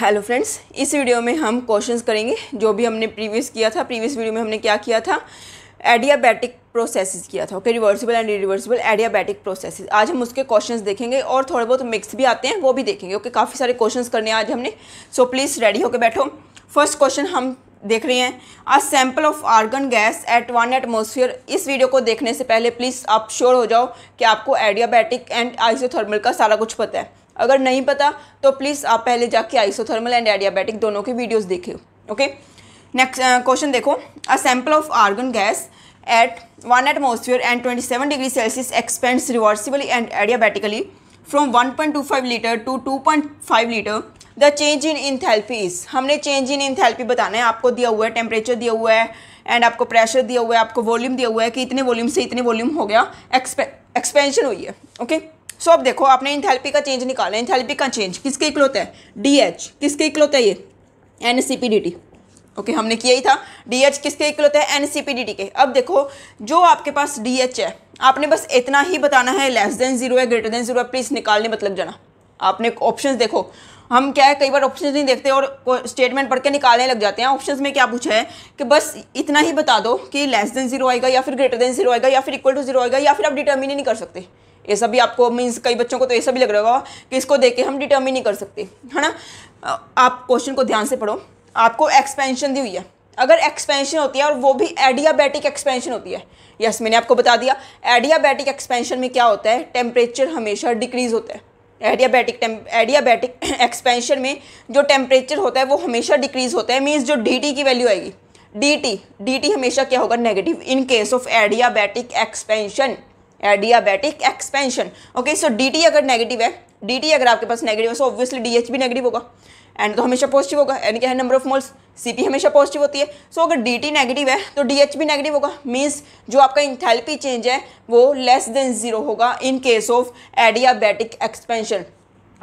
Hello friends इस video में हम क्वेश्चंस करेंगे जो भी हमने प्रीवियस किया था प्रीवियस वीडियो में हमने क्या किया था एडियाबैटिक प्रोसेसेस किया था okay reversible and reversible adiabatic processes आज हम उसके क्वेश्चंस देखेंगे और थोड़े बहुत मिक्स भी आते हैं वो भी देखेंगे ओके okay, काफ़ी सारे क्वेश्चन करने आज हमने सो प्लीज़ रेडी होकर बैठो फर्स्ट क्वेश्चन हम देख रहे हैं a sample of argon gas at one atmosphere इस वीडियो को देखने से पहले प्लीज़ आप श्योर हो जाओ कि आपको एडियाबैटिक एंड आइसोथर्मल का सारा कुछ पता है अगर नहीं पता तो प्लीज़ आप पहले जाके आइसोथर्मल एंड एडियाबैटिक दोनों के वीडियोज़ देखे ओके नेक्स्ट क्वेश्चन देखो a sample of argon gas at one atmosphere and twenty seven degree Celsius expands reversibly and adiabatically from one point two five litre to two point five litre the change in enthalpy is हमने change in enthalpy बताना है आपको दिया हुआ है temperature दिया हुआ है एंड आपको प्रेशर दिया हुआ है आपको वॉल्यूम दिया हुआ है कि इतने वॉल्यूम से इतने वॉल्यूम हो गया एक्सपेंशन हुई है ओके okay? सो अब देखो आपने इंथेल्पी का चेंज निकाला इंथेल्पी का चेंज किसके इकलौता है डी एच किसके इकलौता है ये N C P D T okay हमने किया ही था डी एच किसके इकलौते हैं N C P D T के अब देखो जो आपके पास डी एच है आपने बस इतना ही बताना है लेस देन जीरो है ग्रेटर देन जीरो है प्लीज़ निकालने मतलब जाना आपने ऑप्शन देखो हम क्या है कई बार ऑप्शंस नहीं देखते और स्टेटमेंट पढ़ के निकालने लग जाते हैं ऑप्शंस में क्या पूछा है कि बस इतना ही बता दो कि लेस देन जीरो आएगा या फिर ग्रेटर देन जीरो आएगा या फिर इक्वल टू जीरो आएगा या फिर आप डिटर्मिन ही नहीं कर सकते ऐसा भी आपको मीन्स कई बच्चों को तो ऐसा भी लग रहा होगा कि इसको देख के हम डिटर्मिन नहीं कर सकते है ना आप क्वेश्चन को ध्यान से पढ़ो आपको एक्सपेंशन दी हुई है अगर एक्सपेंशन होती है और वो भी एडियाबैटिक एक्सपेंशन होती है यस yes, मैंने आपको बता दिया एडियाबैटिक एक्सपेंशन में क्या होता है टेम्परेचर हमेशा डिक्रीज़ होता है एडियाबैटिक एडियाबैटिक एक्सपेंशन में जो टेम्परेचर होता है वो हमेशा डिक्रीज़ होता है मीन्स जो डी की वैल्यू आएगी डी टी हमेशा क्या होगा negative in case of adiabatic expansion adiabatic expansion okay so D अगर नेगेटिव है डी अगर आपके पास नेगेटिव है सो ऑब्वियसली डी भी नेगेटिव होगा एंड तो हमेशा पॉजिटिव होगा एंड क्या है नंबर ऑफ मोल्स पी हमेशा पॉजिटिव होती है सो so, अगर टी नेगेटिव है तो एच भी नेगेटिव होगा मीन्स जो आपका इंथेलपी चेंज है वो लेस देन जीरो होगा in case of adiabatic expansion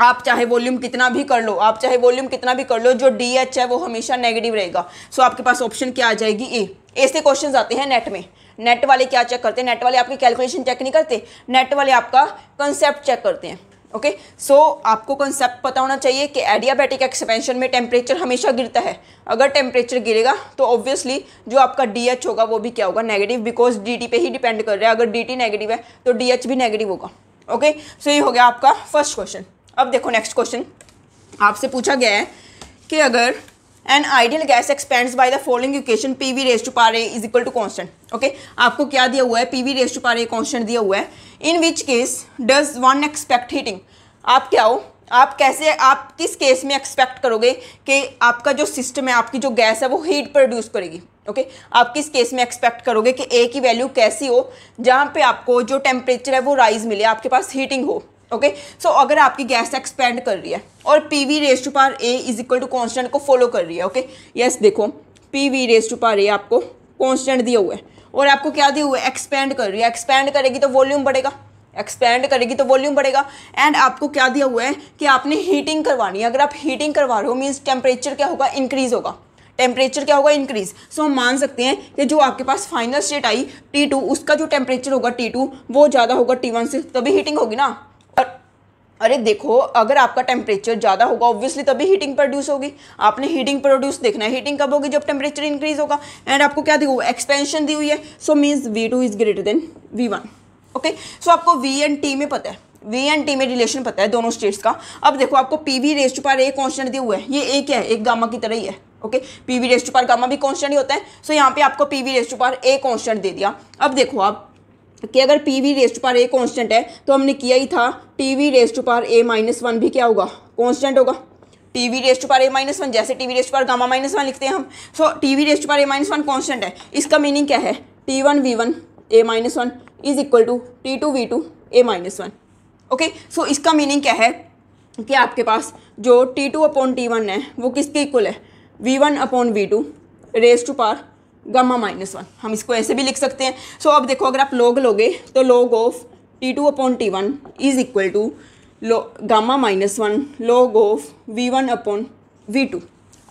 आप चाहे वॉल्यूम कितना भी कर लो आप चाहे वॉल्यूम कितना भी कर लो जो डी एच है वो हमेशा नेगेटिव रहेगा सो so, आपके पास ऑप्शन क्या आ जाएगी ए ऐसे क्वेश्चन आते हैं नेट में नेट वाले क्या चेक करते हैं नेट वाले आपकी कैलकुलेशन चेक नहीं करते नेट वाले आपका कंसेप्ट चेक करते हैं ओके okay? सो so, आपको कंसेप्ट पता होना चाहिए कि एडियाबैटिक एक्सपेंशन में टेम्परेचर हमेशा गिरता है अगर टेम्परेचर गिरेगा तो ऑब्वियसली जो आपका डी एच होगा वो भी क्या होगा नेगेटिव बिकॉज डी टी पे ही डिपेंड कर रहा है अगर डी टी नेगेटिव है तो डी एच भी नेगेटिव होगा ओके okay? सो so, ये हो गया आपका फर्स्ट क्वेश्चन अब देखो नेक्स्ट क्वेश्चन आपसे पूछा गया है कि अगर an ideal gas expands by the following equation P V raise to power A is equal to constant okay आपको क्या दिया हुआ है P V raise to power A constant दिया हुआ है in which case does one expect heating आप क्या हो आप कैसे आप किस केस में एक्सपेक्ट करोगे कि आपका जो सिस्टम है आपकी जो गैस है वो हीट प्रोड्यूस करेगी ओके okay? आप किस केस में एक्सपेक्ट करोगे कि ए की वैल्यू कैसी हो जहाँ पे आपको जो टेम्परेचर है वो राइज मिले आपके पास हीटिंग हो ओके okay? सो so, अगर आपकी गैस एक्सपेंड कर रही है और P V raise to power A is equal to constant को फॉलो कर रही है ओके okay? यस yes, देखो P V raise to power A आपको कॉन्स्टेंट दिया हुआ है और आपको क्या दिया हुआ है एक्सपेंड कर रही है एक्सपेंड करेगी तो वॉल्यूम बढ़ेगा एक्सपेंड करेगी तो वॉल्यूम बढ़ेगा एंड आपको क्या दिया हुआ है कि आपने हीटिंग करवानी है अगर आप हीटिंग करवा रहे हो मीन्स टेम्परेचर क्या होगा इंक्रीज होगा टेम्परेचर क्या होगा इंक्रीज सो हम मान सकते हैं कि जो आपके पास final state I T two उसका जो टेम्परेचर होगा टी टू वो ज़्यादा होगा टी वन से तभी हीटिंग होगी ना अरे देखो अगर आपका टेम्परेचर ज़्यादा होगा ऑब्वियसली तभी हीटिंग प्रोड्यूस होगी आपने हीटिंग प्रोड्यूस देखना है हीटिंग कब होगी जब टेम्परेचर इंक्रीज होगा एंड आपको क्या दी हुआ एक्सपेंशन दी हुई है so means V two is greater than V one okay so आपको वी एंड टी में पता है वी एंड टी में रिलेशन पता है दोनों स्टेट्स का अब देखो आपको पी वी रेस्ट पर ए कॉन्स्टेंट दिया हुआ है ये एक है एक गामा की तरह ही है okay P V raised power gamma भी कॉन्स्टेंट ही होता है सो so, यहाँ पे आपको पी वी रेस्ट पर ए कॉन्स्टेंट दे दिया अब देखो आप कि अगर P V raised power A constant है तो हमने किया ही था T V raised power A minus one भी क्या होगा कॉन्स्टेंट होगा T V raised power A minus one जैसे T V raised power gamma minus one लिखते हैं हम so T V raised power A minus one constant है इसका मीनिंग क्या है T one V one A minus one is equal to T two V two A minus one okay so इसका meaning क्या है कि आपके पास जो T two upon T one है वो किसके इक्वल है V one upon V two raise to power gamma minus one हम इसको ऐसे भी लिख सकते हैं सो अब देखो अगर आप लॉग लोगे तो log of T two upon T one is equal to लो gamma minus one log of V one upon V two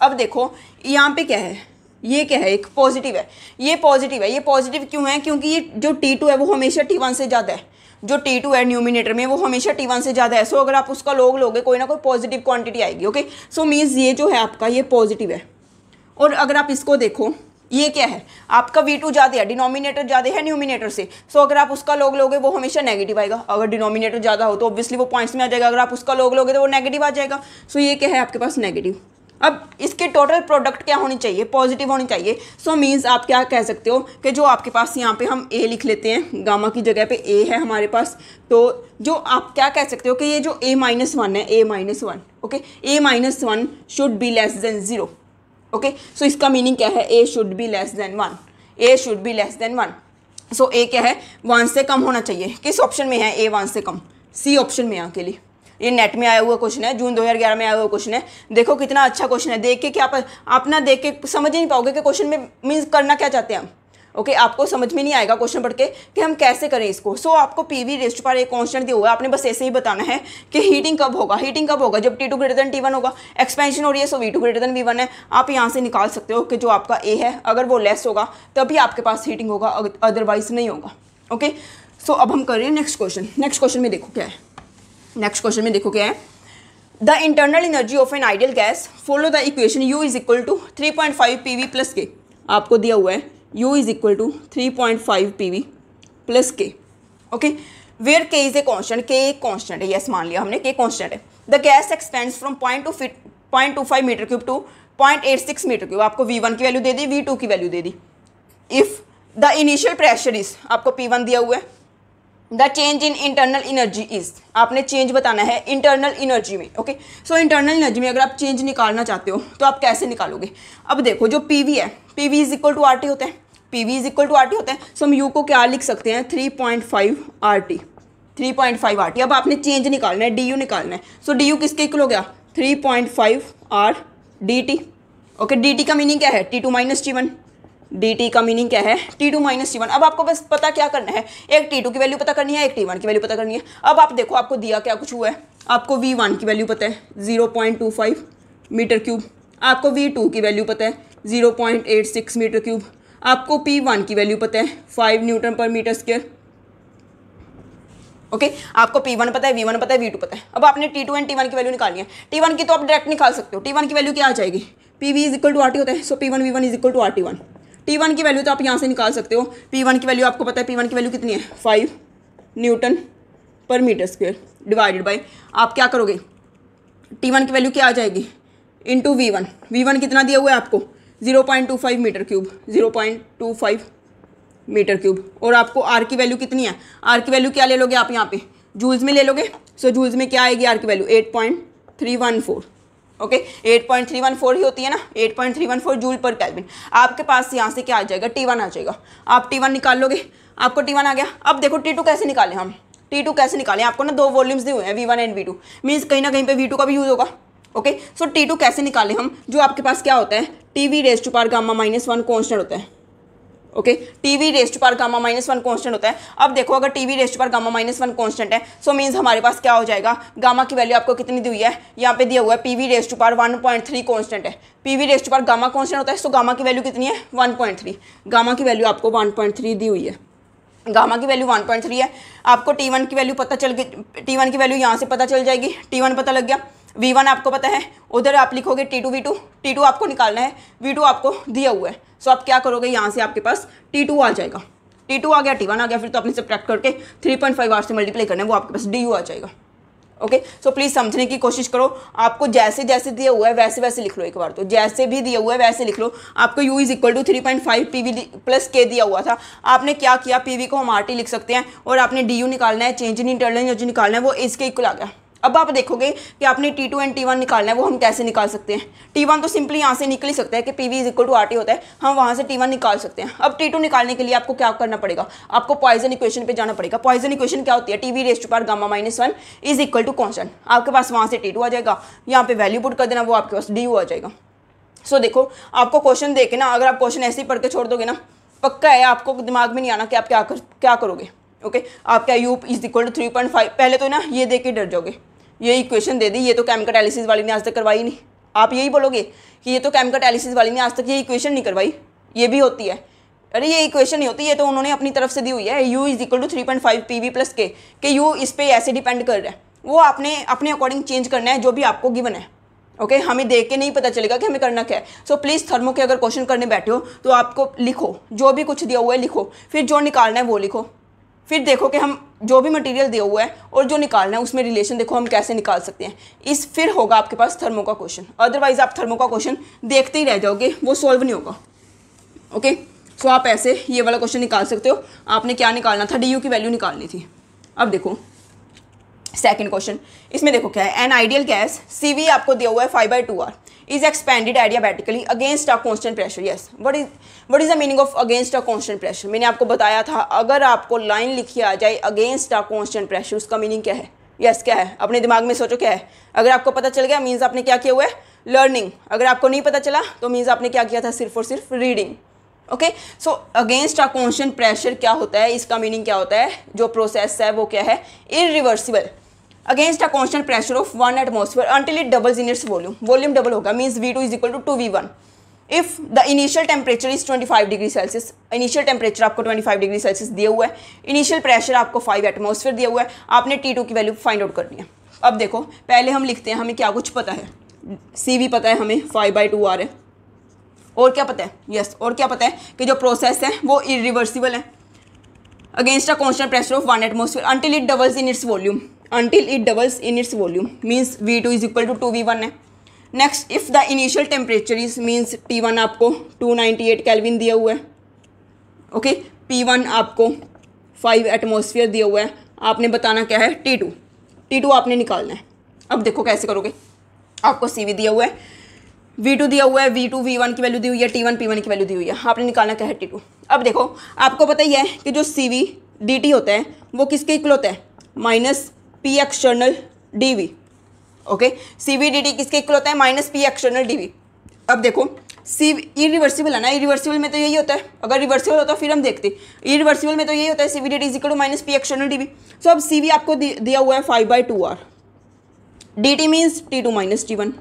अब देखो यहाँ पे क्या है ये क्या है एक पॉजिटिव है ये पॉजिटिव है ये पॉजिटिव क्यों है क्योंकि ये जो टी टू है वो हमेशा टी वन से ज़्यादा है जो टी टू है न्यूमिनेटर में वो हमेशा टी वन से ज़्यादा है सो अगर आप उसका लोग लोगे कोई ना कोई पॉजिटिव क्वांटिटी आएगी ओके सो मीन्स ये जो है आपका ये पॉजिटिव है और अगर आप इसको देखो ये क्या है आपका वी टू ज़्यादा है डिनोमिनेटर ज़्यादा है न्यूमिनेटर से सो so, अगर आप उसका लोग लोगे वो हमेशा नेगेटिव आएगा अगर डिनोमिनेटर ज़्यादा हो तो ऑब्वियसली वो पॉइंट्स में आ जाएगा अगर आप उसका लोग लोगे तो वो नेगेटिव आ जाएगा सो so, ये क्या है आपके पास नेगेटिव अब इसके टोटल प्रोडक्ट क्या होनी चाहिए पॉजिटिव होनी चाहिए सो so, मीन्स आप क्या कह सकते हो कि जो आपके पास यहाँ पे हम ए लिख लेते हैं गामा की जगह पे ए है हमारे पास तो जो आप क्या कह सकते हो कि ये जो ए माइनस वन है A minus one okay A minus one should be less than zero okay so इसका मीनिंग क्या है A should be less than one A should be less than one so A क्या है one से कम होना चाहिए किस ऑप्शन में है ए वन से कम सी ऑप्शन में आके लिए ये नेट में आया हुआ क्वेश्चन है जून 2011 में आया हुआ क्वेश्चन है देखो कितना अच्छा क्वेश्चन है देख के क्या आप, अपना देख के समझ ही नहीं पाओगे कि क्वेश्चन में मीन्स करना क्या चाहते हैं हम ओके okay, आपको समझ में नहीं आएगा क्वेश्चन पढ़ के कि हम कैसे करें इसको सो so, आपको पी वी रेस्ट पर एक कॉन्स्टेंट दिया होगा आपने बस ऐसे ही बताना है कि हीटिंग कब होगा हीटिंग कब होगा जब T two greater than T one होगा एक्सपेंशन हो रही है so V two greater than V one है आप यहाँ से निकाल सकते हो कि जो आपका ए है अगर वो लेस होगा तभी आपके पास हीटिंग होगा अदरवाइज नहीं होगा ओके okay? सो so, अब हम कर रहे हैं नेक्स्ट क्वेश्चन नेक्स्ट क्वेश्चन में देखो क्या है नेक्स्ट क्वेश्चन में देखो क्या है the internal energy of an ideal gas follow the equation U is equal to three point five P V plus K आपको दिया हुआ है u is equal to 3.5 pv plus K okay where K is a constant K एक constant है yes मान लिया हमने K constant है the gas expands from point two फिट point two five metre cube to point eight six metre cube आपको V one की value दे दी वी टू की वैल्यू दे दी if the initial pressure is आपको पी वन दिया हुआ है the change in internal energy is आपने चेंज बताना है इंटरनल इनर्जी में ओके सो इंटरनल इनर्जी में अगर आप चेंज निकालना चाहते हो तो आप कैसे निकालोगे अब देखो जो पी वी है P V is equal to R T होता है P V is equal to R T होते हैं सो हम यू को क्या लिख सकते हैं three point five R T three point five R T अब आपने चेंज निकालना है डी यू निकालना है सो डी यू किसके इक्वल हो गया three point five R D T okay D T का मीनिंग क्या है T two minus T one D T का मीनिंग क्या है T two minus T one अब आपको बस पता क्या करना है एक टी टू की वैल्यू पता करनी है एक टी वन की वैल्यू पता करनी है अब आप देखो आपको दिया क्या कुछ हुआ है आपको वी वन की वैल्यू पता है zero point two five metre cube आपको वी टू की वैल्यू पता है zero point eight six metre cube आपको पी वन की वैल्यू पता है five newton per metre square okay okay? आपको पी वन पता है वी वन पता है वी टू पता है अब आपने T two and T one की वैल्यू निकाली है टी वन की तो आप डायरेक्ट निकाल सकते हो टी वन की वैल्यू क्या आ जाएगी P V is equal to R T होता है so P one V one is equal to R T one T one की वैल्यू तो आप यहाँ से निकाल सकते हो पी वन की वैल्यू आपको पता है पी वन की वैल्यू कितनी है five newton per metre square divided by आप क्या करोगे टी वन की वैल्यू क्या आ जाएगी into V one V one कितना दिया हुआ है आपको zero point two five metre cube zero point two five metre cube और आपको आर की वैल्यू कितनी है आर की वैल्यू क्या ले लोगे आप यहाँ पे जूल्स में ले लोगे सो so, जूल्स में क्या आएगी आर की value eight point three one four okay eight point three one four ही होती है ना eight point three one four joule per kelvin आपके पास यहाँ से क्या आ जाएगा टी वन आ जाएगा आप टी वन निकाल लोगे आपको टी वन आ गया अब देखो टी टू कैसे निकालें हम टी टू कैसे निकालें आपको ना दो वॉल्यूम्स दिए हुए हैं V one and V two means कहीं ना कहीं पर वी टू का भी यूज़ होगा ओके सो टी टू कैसे निकालें हम जो आपके पास क्या होता है T V raised power gamma minus one constant होता है okay T V raised power gamma minus one constant होता है अब देखो अगर T V raised power gamma minus one constant है सो मीन्स हमारे पास क्या हो जाएगा गामा की वैल्यू आपको कितनी दी हुई है यहाँ पे दिया हुआ है P V raised power one point three constant है P V raised power gamma constant होता है सो गामा की वैल्यू कितनी है वन पॉइंट थ्री गामा की वैल्यू आपको वन पॉइंट थ्री दी हुई है गामा की वैल्यू 1.3 है आपको T1 की वैल्यू पता चल गई T1 की वैल्यू यहाँ से पता चल जाएगी T1 पता लग गया वी वन आपको पता है उधर आप लिखोगे T two V two T two आपको निकालना है वी टू आपको दिया हुआ है सो आप क्या करोगे यहाँ से आपके पास टी टू आ जाएगा टी टू आ गया टी वन आ गया फिर तो आपने सब्ट्रैक्ट करके थ्री पॉइंट फाइव आर से मल्टीप्लाई करना है वो आपके पास डी यू आ जाएगा ओके सो प्लीज़ समझने की कोशिश करो आपको जैसे जैसे दिया हुआ है वैसे वैसे लिख लो एक बार तो जैसे भी दिया हुआ है वैसे लिख लो आपको U is equal to three point five P V plus K दिया हुआ था आपने क्या किया पी वी को हम आर टी लिख सकते हैं और आपने डी यू निकालना है चेंज इन इंटरनल एनर्जी निकालना है वो इसके इक्वल आ गया अब आप देखोगे कि आपने T two and T one निकालना है वो हम कैसे निकाल सकते हैं टी वन तो सिंपली यहाँ से निकल ही सकता है कि P V is equal to R T होता है हम वहाँ से टी वन निकाल सकते हैं अब टी टू निकालने के लिए आपको क्या करना पड़ेगा आपको पॉइजन इक्वेशन पे जाना पड़ेगा पॉइजन इक्वेशन क्या होती है T V raised power gamma minus one is equal to constant आपके पास वहाँ से टी टू आ जाएगा यहाँ पे वैल्यू पुट कर देना वो आपके पास डी यू आ जाएगा सो so, देखो आपको क्वेश्चन देखे के ना अगर आप क्वेश्चन ऐसे ही पढ़ के छोड़ दोगे ना पक्का है आपको दिमाग में नहीं आना कि आप क्या कर क्या करोगे ओके okay? आपका U is equal to three point five पहले तो ना ये देख के डर जाओगे ये इक्वेशन दे दी ये तो कैम कैटालिसिस वाली ने आज तक करवाई नहीं आप यही बोलोगे कि ये तो कैम कैटालिसिस वाली ने आज तक ये इक्वेशन नहीं करवाई ये भी होती है अरे ये इक्वेशन नहीं होती ये तो उन्होंने अपनी तरफ से दी हुई है U is equal to three point five P V plus K कि यू इस पर ऐसे डिपेंड कर रहा है वो आपने अपने अकॉर्डिंग चेंज करना है जो भी आपको गिवन है ओके okay, हमें देख के नहीं पता चलेगा कि हमें करना क्या है सो so, प्लीज़ थर्मो के अगर क्वेश्चन करने बैठे हो तो आपको लिखो जो भी कुछ दिया हुआ है लिखो फिर जो निकालना है वो लिखो फिर देखो कि हम जो भी मटेरियल दिया हुआ है और जो निकालना है उसमें रिलेशन देखो हम कैसे निकाल सकते हैं इस फिर होगा आपके पास थर्मो का क्वेश्चन अदरवाइज आप थर्मो का क्वेश्चन देखते ही रह जाओगे वो सॉल्व नहीं होगा ओके सो आप ऐसे ये वाला क्वेश्चन निकाल सकते हो आपने क्या निकालना था डी की वैल्यू निकालनी थी अब देखो सेकेंड क्वेश्चन इसमें देखो क्या है एन आइडियल गैस सी आपको दिया हुआ है five by two R is expanded adiabatically against a constant pressure yes what is what is the meaning of against a constant pressure मैंने आपको बताया था अगर आपको लाइन लिखी आ जाए अगेंस्ट अ कॉन्स्टेंट प्रेशर उसका मीनिंग क्या है यस yes, क्या है अपने दिमाग में सोचो क्या है अगर आपको पता चल गया मीन्स आपने क्या किया हुआ है लर्निंग अगर आपको नहीं पता चला तो मीन्स आपने क्या किया था सिर्फ और सिर्फ reading okay so against a constant pressure क्या होता है इसका मीनिंग क्या होता है जो प्रोसेस है वो क्या है irreversible against a constant pressure of one atmosphere until it doubles in its volume volume double होगा means V two is equal to two V one if the initial temperature is 25 degree Celsius initial temperature आपको 25 degree Celsius दिया हुआ है initial pressure आपको 5 atmosphere दिया हुआ है आपने टी टू की वैल्यू फाइंड आउट करनी है अब देखो पहले हम लिखते हैं हमें क्या कुछ पता है सी वी पता है हमें फाइव बाई टू आर है और क्या पता है यस yes, और क्या पता है कि जो प्रोसेस है वो इरिवर्सिबल है against a constant pressure of one atmosphere until it doubles in its volume until it doubles in its volume means V2 is equal to 2V1 है next if the initial temperature is means T one आपको two ninety eight kelvin दिया हुआ है okay P one आपको five atmosphere दिया हुआ है आपने बताना क्या है टी टू टी टू आपने निकालना है अब देखो कैसे करोगे आपको सी वी दिया हुआ है वी टू दिया हुआ है वी टू वी वन की वैल्यू दी हुई है टी वन पी वन की वैल्यू दी हुई है आपने निकालना क्या है टी टू अब देखो आपको पता ही है कि जो सी वी डी टी होता है वो किसके इक्वल होता है minus P external D V okay C V D T किसके इक्वल होता है माइनस पी एक्सटर्नल डीवी अब देखो सी इरिवर्सिबल है ना इरिवर्सिबल में तो यही होता है अगर रिवर्सिबल होता तो फिर हम देखते इरिवर्सिबल में तो यही होता है C V D is equal to minus P external D V so अब सीवी आपको दिया हुआ है five by two R D T means T two minus T one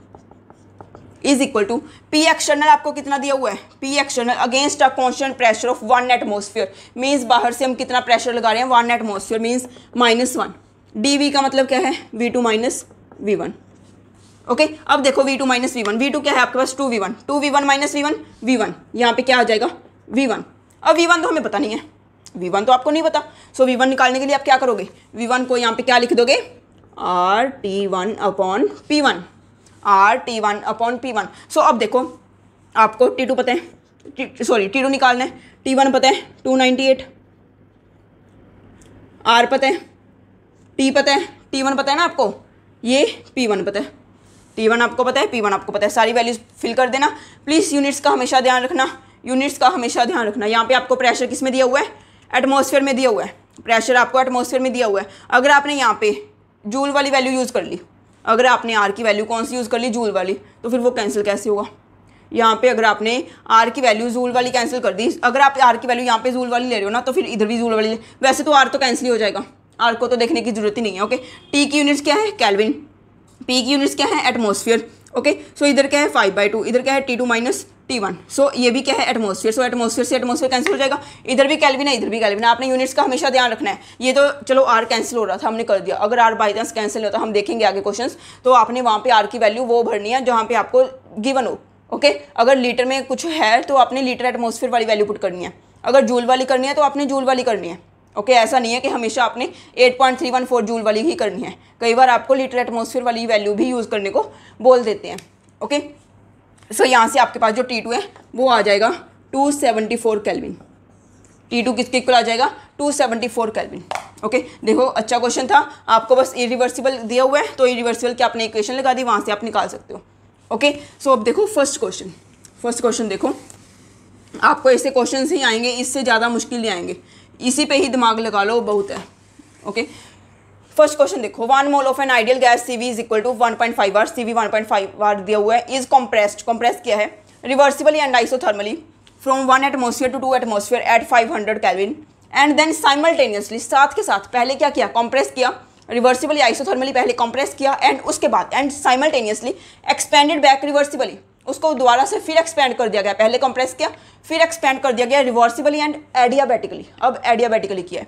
is equal to P external आपको कितना दिया हुआ है P external against a constant pressure of one atmosphere means बाहर से हम कितना प्रेशर लगा रहे हैं one atmosphere means minus one D V का मतलब क्या है V two minus V one okay अब देखो V two minus V one V two क्या है आपके पास two V one to V one minus V one V one यहाँ पे क्या आ जाएगा वी वन अब वी वन तो हमें पता नहीं है वी वन तो आपको नहीं पता सो so, वी वन निकालने के लिए आप क्या करोगे वी वन को यहाँ पे क्या लिख दोगे R T one upon P one R T one upon P one so अब देखो आपको टी टू पता है सॉरी टी टू निकालना है टी वन पता है टू नाइनटी एट आर पता है टी पता है टी वन पता है ना आपको ये पी वन पता है टी वन आपको पता है पी वन आपको पता है सारी वैल्यूज फिल कर देना प्लीज़ यूनिट्स का हमेशा ध्यान रखना यूनिट्स का हमेशा ध्यान रखना यहाँ पे आपको प्रेशर किस में दिया हुआ है एटमोसफेयर में दिया हुआ है प्रेशर आपको एटमोसफेयर में दिया हुआ है अगर आपने यहाँ पे जूल वाली वैल्यू यूज़ कर ली अगर आपने आर की वैल्यू कौन सी यूज़ कर ली जूल वाली तो फिर वो कैंसिल कैसे होगा यहाँ पे अगर आपने आर की वैल्यू जूल वाली कैंसिल कर दी अगर आप आर की वैल्यू यहाँ पे जूल वाली ले रहे हो ना तो फिर इधर भी जूल वाली ले वैसे तो आर तो कैंसिल ही हो जाएगा आर को तो देखने की जरूरत ही नहीं है ओके टी की यूनिट्स क्या है कैलविन पी की यूनिट्स क्या है एटमोसफियर ओके सो इधर क्या है फाइव बाई टू इधर क्या है T two minus T one so ये भी क्या है एटमोसफियर सो एटमोसफियर से एटमोसफियर कैंसिल हो जाएगा इधर भी कैलविन है इधर भी कैलविन है आपने यूनिट्स का हमेशा ध्यान रखना है ये तो चलो आर कैंसिल हो रहा था हमने कर दिया अगर आर बाई चांस कैंसिल होता हम देखेंगे आगे क्वेश्चन तो आपने वहाँ पर आर की वैल्यू वो भरनी है जहाँ पर आपको गिवन हो ओके okay? अगर लीटर में कुछ है तो आपने लीटर एटमोसफियर वाली वैल्यू पुट करनी है अगर जूल वाली करनी है तो आपने जूल वाली करनी है ओके okay, ऐसा नहीं है कि हमेशा आपने 8.314 जूल वाली ही करनी है कई बार आपको लीटर एटमोसफियर वाली वैल्यू भी यूज़ करने को बोल देते हैं ओके सो यहाँ से आपके पास जो टी टू है वो आ जाएगा 274 seventy four kelvin T two किसके इक्वल आ जाएगा 274 सेवेंटी फोर कैलविन ओके देखो अच्छा क्वेश्चन था आपको बस इरिवर्सिबल दिया हुआ है तो इरिवर्सिबल की आपने इक्वेशन लगा दी वहाँ से आप निकाल सकते हो ओके सो अब देखो फर्स्ट क्वेश्चन फर्स्ट क्वेश्चन देखो आपको ऐसे क्वेश्चन ही आएंगे इससे ज़्यादा मुश्किल नहीं आएंगे इसी पे ही दिमाग लगा लो बहुत है ओके फर्स्ट क्वेश्चन देखो one mole of an ideal gas C V is equal to one point five R C V one point five R दिया हुआ है इज कॉम्प्रेस्ड कॉम्प्रेस किया है reversibly and isothermally from one atmosphere to two atmosphere at five hundred kelvin and then simultaneously साथ के साथ पहले क्या किया कॉम्प्रेस किया रिवर्सिबली आइसोथर्मली पहले कॉम्प्रेस किया एंड उसके बाद and simultaneously expanded back reversibly उसको दोबारा से फिर एक्सपेंड कर दिया गया पहले कंप्रेस किया फिर एक्सपेंड कर दिया गया रिवर्सिबली एंड एडियाबैटिकली अब एडियाबैटिकली किया है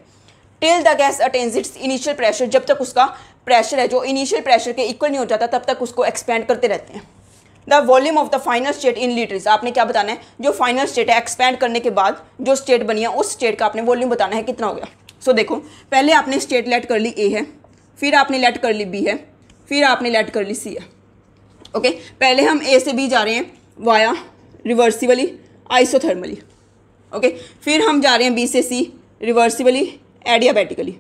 till the gas attains its initial pressure जब तक उसका प्रेशर है जो इनिशियल प्रेशर के इक्वल नहीं हो जाता तब तक उसको एक्सपेंड करते रहते हैं the volume of the final state in litres आपने क्या बताना है जो फाइनल स्टेट है एक्सपेंड करने के बाद जो स्टेट बनी है उस स्टेट का आपने वॉल्यूम बताना है कितना हो गया सो so, देखो पहले आपने स्टेट लेट कर ली ए है फिर आपने लेट कर ली बी है फिर आपने लेट कर ली सी है ओके पहले हम ए से बी जा रहे हैं वाया रिवर्सिबली आइसोथर्मली ओके फिर हम जा रहे हैं बी से C reversibly adiabatically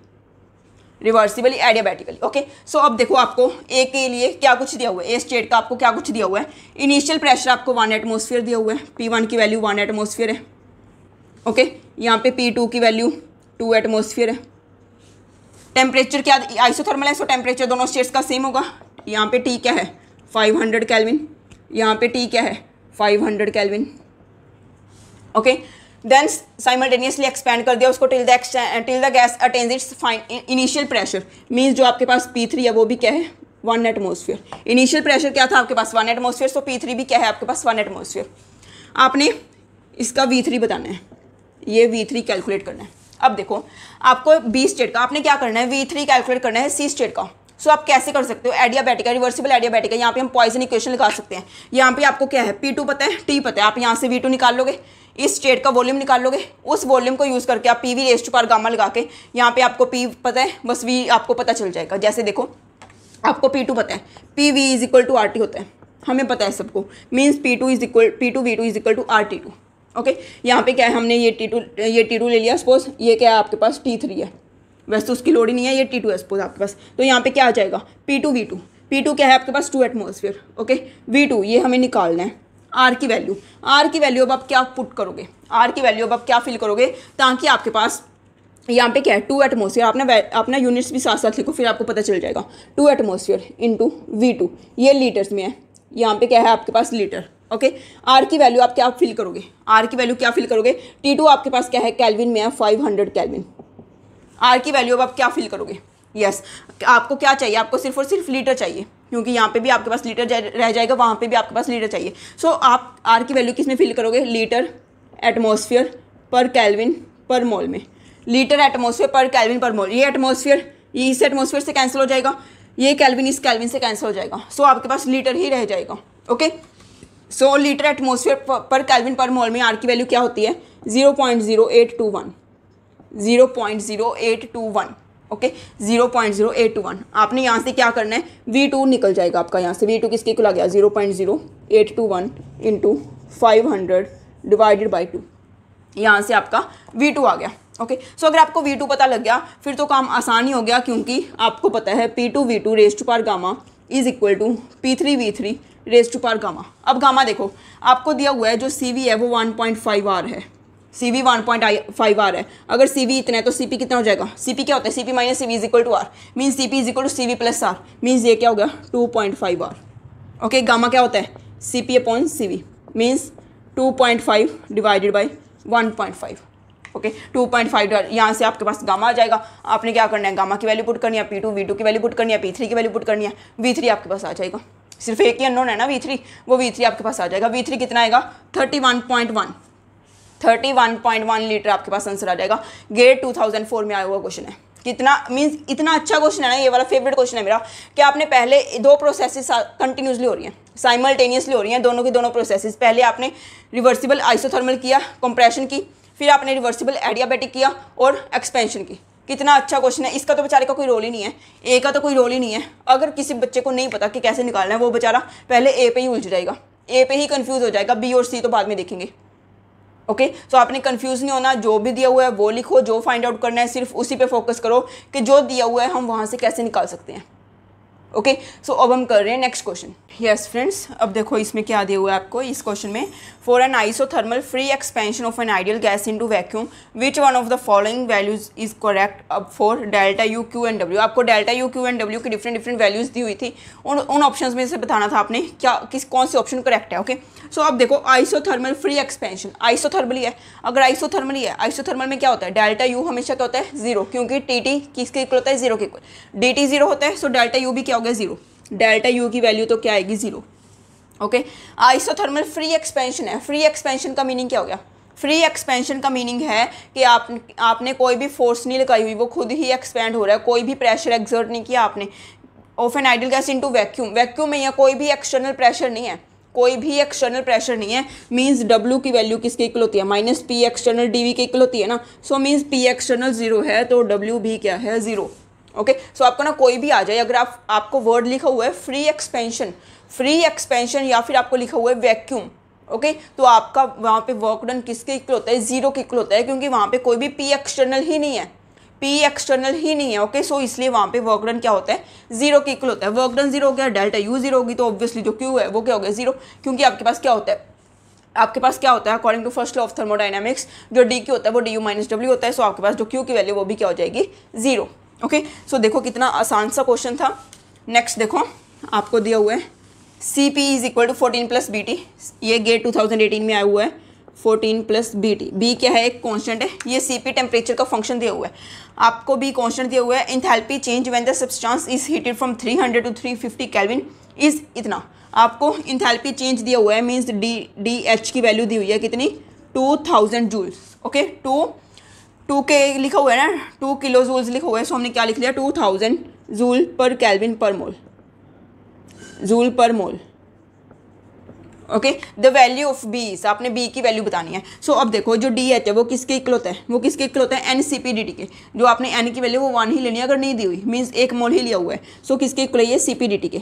reversibly adiabatically okay so अब देखो आपको ए के लिए क्या कुछ दिया हुआ है ए स्टेट का आपको क्या कुछ दिया हुआ है इनिशियल प्रेशर आपको वन एटमोसफियर दिया हुआ है पी वन की वैल्यू वन एटमोसफियर है ओके okay? यहाँ पे पी टू की वैल्यू टू एटमोसफियर है टेम्परेचर क्या आइसोथर्मल है सो टेम्परेचर दोनों स्टेट्स का सेम होगा यहाँ पे टी क्या है फाइव हंड्रेड कैलविन यहाँ पे टी क्या है five hundred kelvin okay then simultaneously expand कर दिया उसको till the till the gas attains its initial pressure means जो आपके पास पी थ्री है वो भी क्या है वन एटमोसफियर इनिशियल प्रेशर क्या था आपके पास one atmosphere so P three भी क्या है आपके पास वन एटमोसफियर आपने इसका वी थ्री बताना है ये वी थ्री कैलकुलेट करना है अब देखो आपको बी स्टेट का आपने क्या करना है वी थ्री कैलकुलेट करना है सी स्टेट का सो आप कैसे कर सकते हो एडियाबैटिका रिवर्सिबल एडियाबैटिका यहाँ पे हम पॉइजन इक्वेशन लगा सकते हैं यहाँ पे आपको क्या है पी टू पता है टी पता है आप यहाँ से वी टू निकाल लोगे इस स्टेट का वॉल्यूम निकाल लोगे उस वॉल्यूम को यूज़ करके आप P V raised power gamma लगा के यहाँ पे आपको पी पता है बस वी आपको पता चल जाएगा जैसे देखो आपको पी टू पता है P V is equal to R T होता है हमें पता है सबको means P two is equal P two V two is equal to R T two okay यहाँ पे क्या है हमने ये टी टू ये टी टू ले लिया सपोज ये क्या है आपके पास टी थ्री है वैसे तो उसकी लोड ही नहीं है ये टी टू एसपोज आपके पास तो यहाँ पे क्या आ जाएगा P two V two P two क्या है आपके पास two atmosphere okay V two ये हमें निकालना है आर की वैल्यू आर की वैल्यू अब आप क्या पुट करोगे आर की वैल्यू अब आप क्या फिल करोगे ताकि आपके पास यहाँ पे क्या है टू एटमोसफियर आपने अपना यूनिट्स भी साथ साथ लिखो फिर आपको पता चल जाएगा two atmosphere into V two ये लीटर्स में है यहाँ पे क्या है आपके पास लीटर ओके आर की वैल्यू आप क्या फिल करोगे आर की वैल्यू क्या फिल करोगे टी टू आपके पास क्या है कैलविन में है फाइव हंड्रेड कैलविन आर की वैल्यू अब आप क्या फील करोगे यस yes. आपको क्या चाहिए आपको सिर्फ और सिर्फ लीटर चाहिए क्योंकि यहाँ पे भी आपके पास लीटर रह जाएगा वहाँ पे भी आपके पास लीटर चाहिए सो so, आप आर की वैल्यू किस में फील करोगे litre atmosphere per kelvin per mole में litre atmosphere per kelvin per मोल ये एटमोसफियर ये इस एटमोसफियर से कैंसिल हो जाएगा ये कैलविन इस कैलविन से कैंसिल हो जाएगा सो so, आपके पास लीटर ही रह जाएगा okay so litre atmosphere per kelvin per mole में आर की वैल्यू क्या होती है zero point zero eight two one zero point zero eight two one okay zero point zero eight two one आपने यहाँ से क्या करना है वी टू निकल जाएगा आपका यहाँ से वी टू किसके खुला गया zero point zero eight two one into five hundred divided by two यहाँ से आपका वी टू आ गया ओके okay. सो so, अगर आपको वी टू पता लग गया फिर तो काम आसान ही हो गया क्योंकि आपको पता है P two V two raised power gamma is equal to P three V three raised power gamma अब गामा देखो आपको दिया हुआ है जो सी वी है वो वन पॉइंट फाइव आर है C V one point five R है अगर सी वी इतना है तो सी पी कितना हो जाएगा सी पी क्या होता है C P minus C V is equal to R mean C P is equal to C V plus R means ये क्या हो गया two point five R okay gamma क्या होता है C P upon C V means two point five divided by one point five okay two point five यहाँ से आपके पास गामा आ जाएगा आपने क्या करना है गामा की वैल्यू पुट करनी है पी टू वी टू की वैल्यू पुट करनी है पी थ्री की वैल्यू पुट करनी है वी थ्री आपके पास आ जाएगा सिर्फ एक ही अनोन है ना वी थ्री वो वी थ्री आपके पास आ जाएगा वी थ्री कितना आएगा thirty one point one 31.1 litre आपके पास आंसर आ जाएगा गेट 2004 में आया हुआ क्वेश्चन है कितना मीन्स इतना अच्छा क्वेश्चन है ना ये वाला फेवरेट क्वेश्चन है मेरा कि आपने पहले दो प्रोसेसेस कंटिन्यूसली हो रही हैं साइमल्टेनियसली हो रही हैं दोनों की दोनों प्रोसेसेस पहले आपने रिवर्सिबल आइसोथर्मल किया कंप्रेशन की फिर आपने रिवर्सिबल एडियाबेटिक किया और एक्सपेंशन की कितना अच्छा क्वेश्चन है इसका तो बेचारे का कोई रोल ही नहीं है ए का तो कोई रोल ही नहीं है अगर किसी बच्चे को नहीं पता कि कैसे निकालना है वो बेचारा पहले ए पे ही उलझ जाएगा ए पे ही कन्फ्यूज हो जाएगा बी और सी तो बाद में देखेंगे ओके okay? सो so, आपने कंफ्यूज नहीं होना जो भी दिया हुआ है वो लिखो जो फाइंड आउट करना है सिर्फ उसी पे फोकस करो कि जो दिया हुआ है हम वहाँ से कैसे निकाल सकते हैं ओके okay? सो so, अब हम कर रहे हैं नेक्स्ट क्वेश्चन यस फ्रेंड्स अब देखो इसमें क्या दिया हुआ है आपको इस क्वेश्चन में for an isothermal free expansion of an ideal gas into vacuum which one of the following values is correct अब for delta U Q and W आपको delta U Q and W की different different values दी हुई थी उन उन option में से बताना था आपने क्या किस कौन से ऑप्शन करेक्ट है ओके okay? सो so, अब देखो आइसोथर्मल फ्री एक्सपेंशन आइसोथर्मली है अगर आइसोथर्मली है आइसोथर्मल में क्या होता है डेल्टा यू हमेशा क्या होता है जीरो क्योंकि टी टी किसके इक्वल होता है जीरो के इक्वल डी टी जीरो होता है सो डेल्टा यू भी क्या हो गया जीरो डेल्टा यू की वैल्यू तो क्या आएगी zero okay isothermal free expansion है फ्री एक्सपेंशन का मीनिंग क्या हो गया फ्री एक्सपेंशन का मीनिंग है कि आप आपने कोई भी फोर्स नहीं लगाई हुई वो खुद ही एक्सपेंड हो रहा है कोई भी प्रेशर एक्सर्ट नहीं किया आपने of an ideal gas into vacuum vacuum में या कोई भी एक्सटर्नल प्रेशर नहीं है कोई भी एक्सटर्नल प्रेशर नहीं है मीन्स डब्ल्यू की वैल्यू किसके इक्वल होती है minus P external D V के इक्वल होती है ना so means P external zero है तो डब्ल्यू भी क्या है zero okay okay? So so, आपको ना कोई भी आ जाए अगर आप आपको वर्ड लिखा हुआ है फ्री एक्सपेंशन फ्री एक्सपेंशन या फिर आपको लिखा हुआ है वैक्यूम ओके okay? तो आपका वहाँ पे वर्क डन किसके इक्वल होता है जीरो के इक्वल होता है क्योंकि वहाँ पे कोई भी पी एक्सटर्नल ही नहीं है पी एक्सटर्नल ही नहीं है ओके सो इसलिए वहाँ पे वर्क डन क्या होता है जीरो के इक्वल होता है वर्क डन जीरो हो गया डेल्टा यू जीरो होगी तो ऑब्वियसली जो क्यू है वो क्या हो गया जीरो क्योंकि आपके पास क्या होता है आपके पास क्या होता है according to first law of thermodynamics जो डी क्यू होता है वो डी यू माइनस डब्ल्यू होता है सो आपके पास जो क्यू की वैल्यू वो भी क्या हो जाएगी जीरो ओके सो देखो कितना आसान सा क्वेश्चन था नेक्स्ट देखो आपको दिया हुआ है C P is equal to fourteen plus B T ये गेट टू थाउजेंड एटीन में आया हुआ है fourteen plus B T B क्या है एक कॉन्स्टेंट है ये सी पी टेम्परेचर का फंक्शन दिया हुआ है आपको बी कॉन्स्टेंट दिया हुआ है enthalpy change when the substance is heated from three hundred to three fifty kelvin is इतना आपको इंथेल्पी चेंज दिया हुआ है मीन्स डी डी एच की वैल्यू दी हुई है कितनी two thousand joules okay two two के लिखा हुआ है ना टू किलो जूल्स लिखा हुआ है सो हमने क्या लिख लिया two thousand joule per kelvin per mole joule per mole okay the value of B आपने बी की वैल्यू बतानी है सो so, अब देखो जो डी एच है वो किसके इक्ल होता है वो किसके इक्ल होता है N C P D T के जो आपने एन की वैल्यू वो वन ही लेनी है अगर नहीं दी हुई मीन्स एक मोल ही लिया हुआ है सो so, किसके इक्वल है ये सी पी डी टी के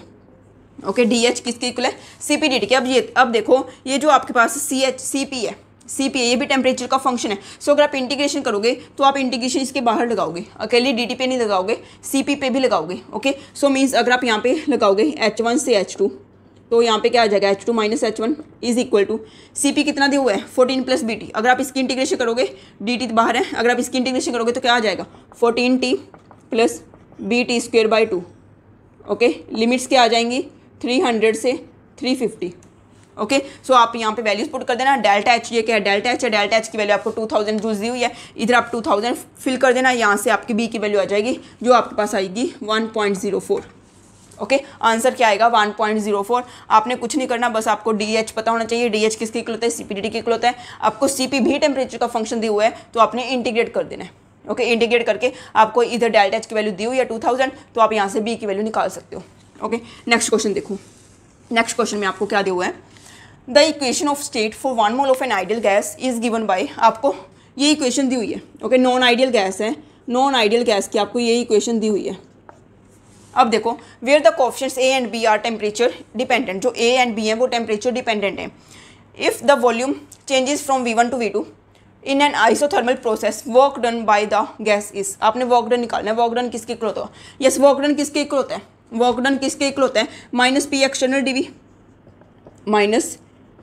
ओके डी एच किसके इक्वल है सी पी डी टी के अब ये अब देखो ये जो आपके पास सी एच सी पी है सी पी ये भी टेम्परेचर का फंक्शन है सो so, अगर आप इंटीग्रेशन करोगे तो आप इंटीग्रेशन इसके बाहर लगाओगे अकेले डी टी पे नहीं लगाओगे सी पी पे भी लगाओगे ओके सो मीन्स अगर आप यहाँ पे लगाओगे एच वन से एच टू तो यहाँ पे क्या आ जाएगा H two minus H one is equal to C P कितना दिया हुआ है फोर्टीन प्लस बी टी अगर आप इसकी इंटीग्रेशन करोगे डी टी तो बाहर है अगर आप इसकी इंटीग्रेशन करोगे तो क्या आ जाएगा fourteen T plus B T square by two okay limits क्या आ जाएंगी थ्री हंड्रेड से थ्री फिफ्टी ओके सो आप यहाँ पे वैल्यूज पुट कर देना डेल्टा एच ये क्या है डेल्टा एच है डेल्टा एच की वैल्यू आपको टू थाउजेंड जूस दी हुई है इधर आप टू थाउजेंड फिल कर देना यहाँ से आपकी बी की वैल्यू आ जाएगी जो आपके पास आएगी one point zero four okay answer क्या आएगा 1.04 आपने कुछ नहीं करना बस आपको डी एच पता होना चाहिए डी एच किसकी इक्वल है सी पी डी की है आपको सी पी भी टेम्परेचर का फंक्शन दिया हुआ है तो आपने इंटीग्रेट कर देना है ओके okay, इंटीग्रेट करके आपको इधर डेल्टा एच की वैल्यू दी हुई है 2000 तो आप यहाँ से बी की वैल्यू निकाल सकते हो ओके नेक्स्ट क्वेश्चन देखो नेक्स्ट क्वेश्चन में आपको क्या दिया हुआ है the equation of state for one mole of an ideal gas is given by आपको ये इक्वेशन दी हुई है ओके नॉन आइडियल गैस है नॉन आइडियल गैस की आपको ये इक्वेशन दी हुई है अब देखो where the caption A and B are temperature dependent जो ए एंड बी हैं वो टेम्परेचर डिपेंडेंट हैं if the volume changes from V one to V two in an isothermal process work done by the gas is आपने work done निकालना है work done किसके equal होता है यस वर्क डन किसके इक्वल होता है वर्क डन किसके इक्वल होता है minus P external D V minus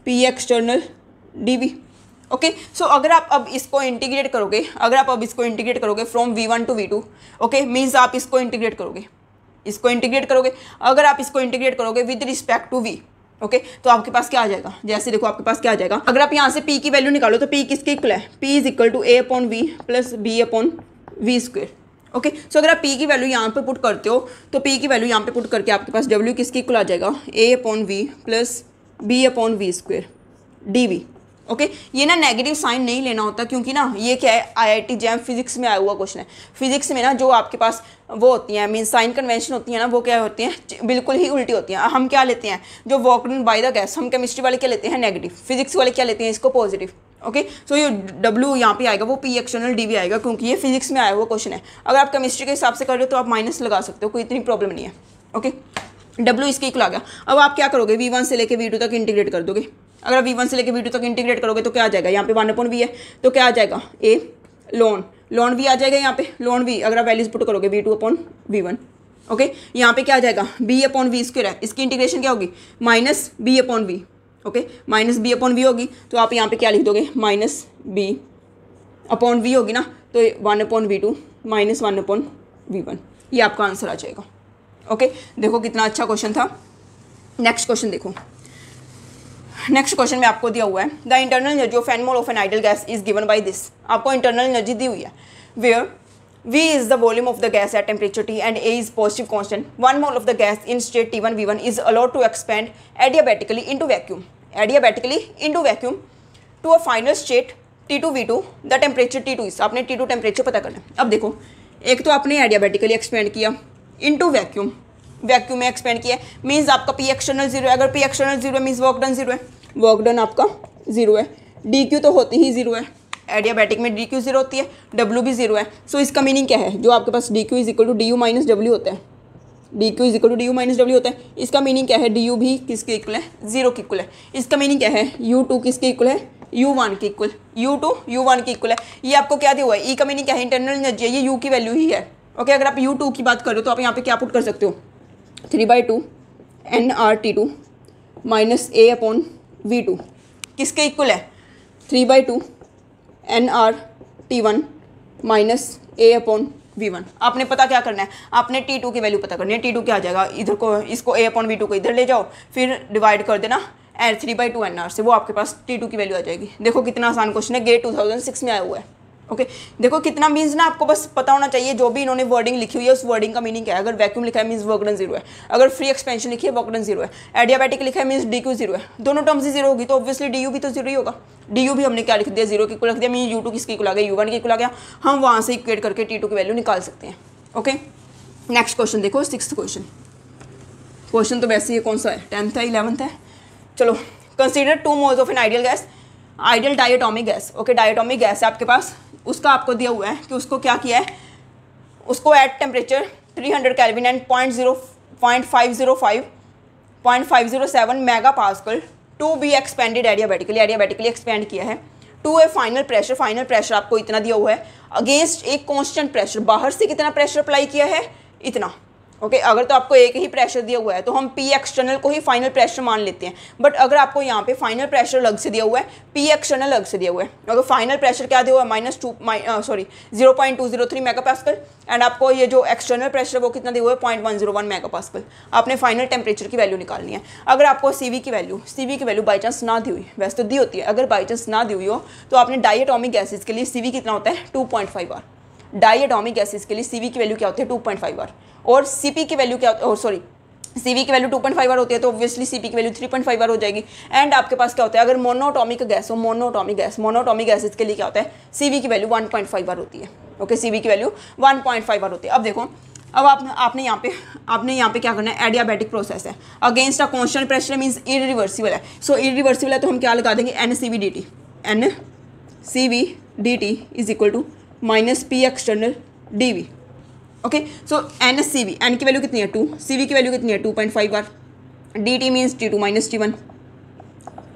P external D V okay so अगर आप अब इसको इंटीग्रेट करोगे अगर आप अब इसको इंटीग्रेट करोगे from V one to V two okay means आप इसको इंटीग्रेट करोगे इसको इंटीग्रेट करोगे अगर आप इसको इंटीग्रेट करोगे with respect to V okay तो आपके पास क्या आ जाएगा जैसे देखो आपके पास क्या आ जाएगा अगर आप यहाँ से पी की वैल्यू निकालो तो पी किसके इक्वल है P is equal to A upon V plus B upon V square okay so अगर आप पी की वैल्यू यहाँ पे पुट करते हो तो पी की वैल्यू यहाँ पे पुट करके आपके पास डब्ल्यू किसके इक्वल आ जाएगा A upon V plus B upon V square D V okay okay? ये ना नेगेटिव साइन नहीं लेना होता क्योंकि ना ये क्या है आईआईटी जैम फिजिक्स में आया हुआ क्वेश्चन है फिजिक्स में ना जो आपके पास वो होती हैं मीन साइन कन्वेंशन होती हैं ना वो क्या होती हैं बिल्कुल ही उल्टी होती हैं हम क्या लेते हैं जो वॉकडन बाय द गैस हम केमिस्ट्री वाले क्या लेते हैं नेगेटिव फिजिक्स वाले क्या लेते हैं इसको पॉजिटिव ओके सो ये डब्ल्यू यहाँ पे आएगा वो पी एक्सटर्नल डी भी आएगा क्योंकि ये फिजिक्स में आया हुआ क्वेश्चन है अगर आप केमिस्ट्री के हिसाब से कर रहे हो तो आप माइनस लगा सकते हो कोई इतनी प्रॉब्लम नहीं है ओके डब्ल्यू इसके इक्वल आ गया अब आप क्या करोगे वी वन से लेके वी टू तक इंटीग्रेट कर दोगे अगर वी वन से लेके वी टू तक इंटीग्रेट करोगे तो क्या आ जाएगा यहाँ पे वन पॉइंट वी है तो क्या आ जाएगा ए लोन लॉन वी आ जाएगा यहाँ पे लॉन वी अगर आप वैल्यूज पुट करोगे V two upon V one okay यहाँ पे क्या आ जाएगा बी अपॉन वी स्क्र है इसकी इंटीग्रेशन क्या होगी minus B upon V okay minus B upon V होगी तो आप यहाँ पे क्या लिख दोगे माइनस बी अपॉन वी होगी ना तो one upon V two minus one upon V one ये आपका आंसर आ जाएगा ओके देखो कितना अच्छा क्वेश्चन था नेक्स्ट क्वेश्चन देखो नेक्स्ट क्वेश्चन में आपको दिया हुआ है the internal energy of n mole of an ideal gas is given by this आपको इंटरनल एनर्जी दी हुई है where V is the volume of the gas at temperature T and A is positive constant one mole of the gas in state T one V one is allowed to expand adiabatically into vacuum adiabatically into vacuum to a final state T two V two the temperature T two is आपने T two temperature पता करना अब देखो एक तो आपने adiabatically expand किया into vacuum vacuum में एक्सपेंड किया है मीन्स आपका पी एक्सटर्नल जीरो है अगर पी एक्सटर्नल जीरो है मीन्स वर्कडन जीरो है वर्कडन आपका जीरो है डी क्यू तो होती ही जीरो है एडियाबैटिक में डी क्यू जीरो होती है डब्ल्यू भी जीरो है सो so, इसका मीनिंग क्या है जो आपके पास D Q is equal to D U minus W होता है D Q is equal to D U minus W होता है इसका मीनिंग क्या है डी यू भी किसके इक्वल है जीरो के इक्वल है इसका मीनिंग क्या है यू टू किसके इक्वल है यू वन के equal U two U one के इक्वल है ये आपको क्या दिया हुआ है ई e का मीनिंग क्या है इंटरनल एनर्जी है ये यू की वैल्यू ही है ओके okay, अगर आप यू टू की बात करो तो आप यहाँ पे क्या पुट कर सकते हो three by two N R T two minus A upon V two किसके इक्वल है three by two N R T one minus A upon V one आपने पता क्या करना है आपने टी टू की वैल्यू पता करनी है टी टू क्या आ जाएगा इधर को इसको ए अपॉन वी टू को इधर ले जाओ फिर डिवाइड कर देना N three by two N R से वो आपके पास टी टू की वैल्यू आ जाएगी देखो कितना आसान क्वेश्चन है गेट टू थाउजेंड सिक्स में आया हुआ है ओके देखो कितना मीन्स ना आपको बस पता होना चाहिए जो भी इन्होंने वर्डिंग लिखी हुई है उस वर्डिंग का मीनिंग क्या है अगर वैक्यूम लिखा है मीन्स वर्कडन जीरो है अगर फ्री एक्सपेंशन लिखी है वर्कडन जीरो है एडियाबैटिक लिखा है मीन्स डी क्यू जीरो है दोनों टर्म्स ही जीरो होगी तो ऑब्वियसली डी यू भी तो जीरो ही होगा डी यू भी हमने क्या लिख दिया जीरो की को लिख दिया मीन यू टू किसकी को लगा यू वन की को लगा गया हम वहाँ से इक्वेट करके टी टू की वैल्यू निकाल सकते हैं ओके नेक्स्ट क्वेश्चन देखो सिक्स क्वेश्चन क्वेश्चन तो वैसे ही कौन सा है टेंथ है इलेवंथ है चलो consider two moles of an ideal gas ideal diatomic gas okay diatomic gas है आपके पास उसका आपको दिया हुआ है कि उसको क्या किया है उसको at temperature 300 hundred kelvin and point zero point five zero five point five zero seven mega pascal to be expanded adiabatically adiabatically expand किया है to a final pressure final pressure आपको इतना दिया हुआ है अगेंस्ट एक कॉन्स्टेंट प्रेशर बाहर से कितना प्रेशर अप्लाई किया है इतना ओके okay, अगर तो आपको एक ही प्रेशर दिया हुआ है तो हम पी एक्सटर्नल को ही फाइनल प्रेशर मान लेते हैं बट अगर आपको यहाँ पे फाइनल प्रेशर अलग से दिया हुआ है पी एक्सटर्नल अलग से दिया हुआ है अगर फाइनल प्रेशर क्या दिया हुआ है minus two sorry zero point two zero three mega pascal and आपको ये जो एक्सटर्नल प्रेशर है वो कितना दिया हुआ है point one zero one mega pascal आपने फाइनल टेम्परेचर की वैल्यू निकालनी है अगर आपको सी की वैल्यू सी की वैल्यू बाई चांस ना दी हुई वैसे तो दी होती है अगर बाई चांस ना दी हुई हो तो आपने डाइएटॉमिक गैसेज के लिए सी कितना होता है two point five R diatomic gases के लिए सी की वैल्यू क्या होती है टू पॉइंट फाइव आर और सीपी की वैल्यू क्या और सॉरी सीवी की वैल्यू 2.5 आवर होती है तो ऑब्वियसली सीपी की वैल्यू 3.5 आवर हो जाएगी एंड आपके पास क्या होता है अगर मोनोटॉमिक गैस हो मोनोटॉमिक गैस मोनोटॉमिक गैस के लिए क्या होता है सीवी की वैल्यू 1.5 आवर होती है ओके सीवी की वैल्यू 1.5 आवर होती है अब देखो अब आप आपने यहाँ पे आपने यहाँ पे क्या करना है एडियाबैटिक प्रोसेस है against a constant pressure means irreversible है सो so, इरिवर्सिबल है तो हम क्या लगा देंगे N C V D T N C V D T is equal to minus P external D V okay so N S C V N की value कितनी है टू सी वी की वैल्यू कितनी है two point five R D T means T two minus T one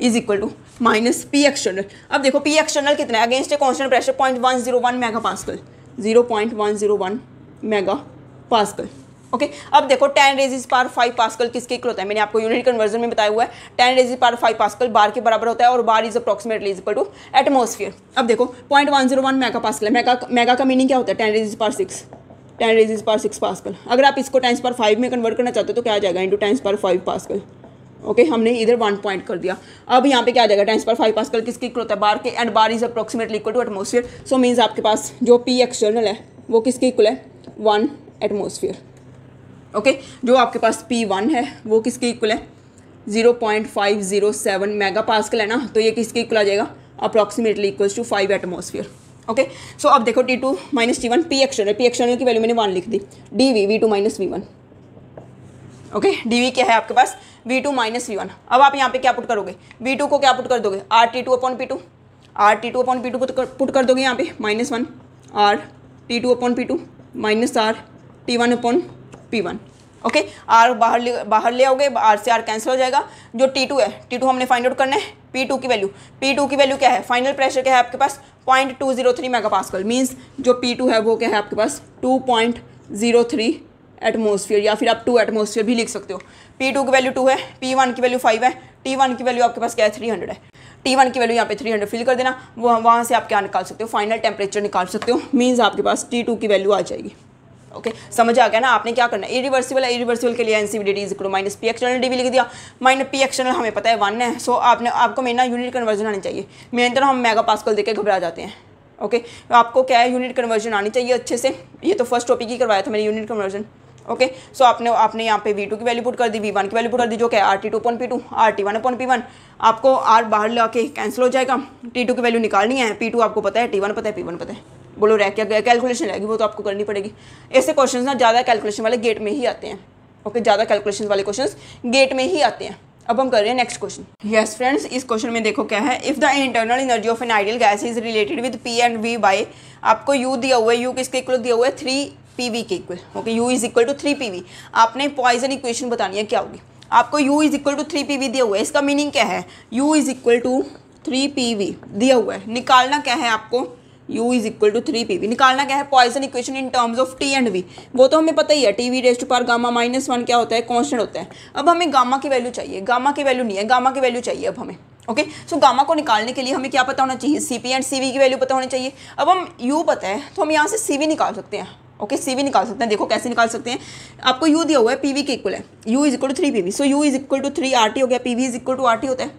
is equal to minus P external अब देखो P external कितना है against a constant pressure point one zero one mega pascal zero point one zero one mega pascal okay अब देखो ten raised power five pascal किसके equal होता है मैंने आपको यूनिट कन्वर्जन में बताया हुआ है ten raised power five pascal bar के बराबर होता है और bar is approximately is equal to atmosphere अब देखो point one zero one mega pascal mega mega का मीनिंग क्या होता है ten raised power six ten raised power six pascal अगर आप इसको टाइम्स पर फाइव में कन्वर्ट करना चाहते हो तो क्या आ जाएगा इंटू टाइम्स पर फाइव पास्कल ओके okay, हमने इधर वन पॉइंट कर दिया अब यहाँ पे क्या आ जाएगा टाइम्स पर फाइव पास्कल किसके इक्वल होता है बार के and bar is approximately equal to atmosphere so means आपके पास जो पी एक्सटर्नल है वो किसके इक्वल है वन एटमोसफियर ओके जो आपके पास पी वन है वो किसके इक्वल है zero point five zero seven mega कल है ना तो ये किसके इक्वल आ जाएगा approximately equals to five atmosphere okay so अब देखो T two minus T one P external P external की वैल्यू मैंने वन लिख दी D V V two minus V one okay D V क्या है आपके पास V two minus V one अब आप यहाँ पे क्या पुट करोगे वी टू को क्या पुट कर दोगे R T two upon P two R T two upon P two put कर दोगे यहाँ पे minus one R T two upon P two minus R T one upon P one okay R बाहर ले बाहर ले आओगे आर से आर कैंसिल हो जाएगा जो टी टू है टी टू हमने फाइंड आउट करना है पी टू की वैल्यू पी टू की वैल्यू क्या है फाइनल प्रेशर क्या है आपके पास point two zero three mega pascal means जो पी टू है वो क्या है आपके पास two point zero three atmosphere या फिर आप टू एटमोसफियर भी लिख सकते हो पी टू की वैल्यू टू है पी वन की वैल्यू फाइव है टी वन की वैल्यू आपके पास क्या है थ्री हंड्रेड है टी वन की वैल्यू यहाँ पे थ्री हंड्रेड फिल कर देना वो वहाँ से आप क्या निकाल सकते हो फाइनल टेम्परेचर निकाल सकते हो मीन्स आपके पास टी टू की वैल्यू आ जाएगी ओके समझ आ गया ना आपने क्या करना इरिवर्सिबल है इरिवर्सिबल के लिए NCVD is equal minus P external DV लिख दिया माइनस पी एक्सटर्नल हमें पता है वन है सो आपने आपको मेन ना यूनिट कन्वर्जन आनी चाहिए मेन तो हम मेगा पास्कल देकर घबरा जाते हैं ओके आपको क्या है यूनिट कन्वर्जन आनी चाहिए अच्छे से ये तो फर्स्ट टॉपिक ही करवाया था मैंने unit conversion okay okay, so so आपने आपने यहाँ पे V2 की वैल्यू पुट कर दी V1 की वैल्यू पुट कर दी जो क्या R T two point P two R T one point P one आपको आर बाहर ला के कैंसिल हो जाएगा T2 की वैल्यू निकालनी है P2 आपको पता है T1 पता है P1 पता है बोलो रह क्या कैलकुलेशन रहेगी वो तो आपको करनी पड़ेगी ऐसे क्वेश्चन ना ज़्यादा कैलकुलेशन वाले गेट में ही आते हैं ओके ज़्यादा कैलकुलेशन वाले क्वेश्चन गेट में ही आते हैं अब हम कर रहे हैं नेक्स्ट क्वेश्चन यस फ्रेंड्स इस क्वेश्चन में देखो क्या है if the internal energy of an ideal gas is related with P and V by आपको यू दिया हुआ है यू किसके इक्वल दिया हुआ है थ्री पी वी के equal okay U is equal to three P V आपने पॉइजन इक्वेशन बतानी है क्या होगी आपको U is equal to three P V दिया हुआ है इसका मीनिंग क्या है U is equal to three P V दिया हुआ है निकालना क्या है आपको u is equal to three P V निकालना क्या है Poisson equation in terms of T and V वो तो हमें पता ही है T V raised power gamma minus one क्या होता है कॉन्स्टेंट होता है अब हमें गामा की वैल्यू चाहिए गामा की वैल्यू नहीं है गामा की वैल्यू चाहिए अब हमें okay okay? So so, gamma को निकालने के लिए हमें क्या पता होना चाहिए C P and C V की वैल्यू पता होनी चाहिए अब हम यू पता है तो हम यहाँ से सी वी निकाल सकते हैं ओके सी वी निकाल सकते हैं देखो कैसे निकाल सकते हैं आपको यू दिया हुआ है पी वी के इक्वल है U is equal to three P V so U is equal to three R T हो गया P V is equal to R T होता है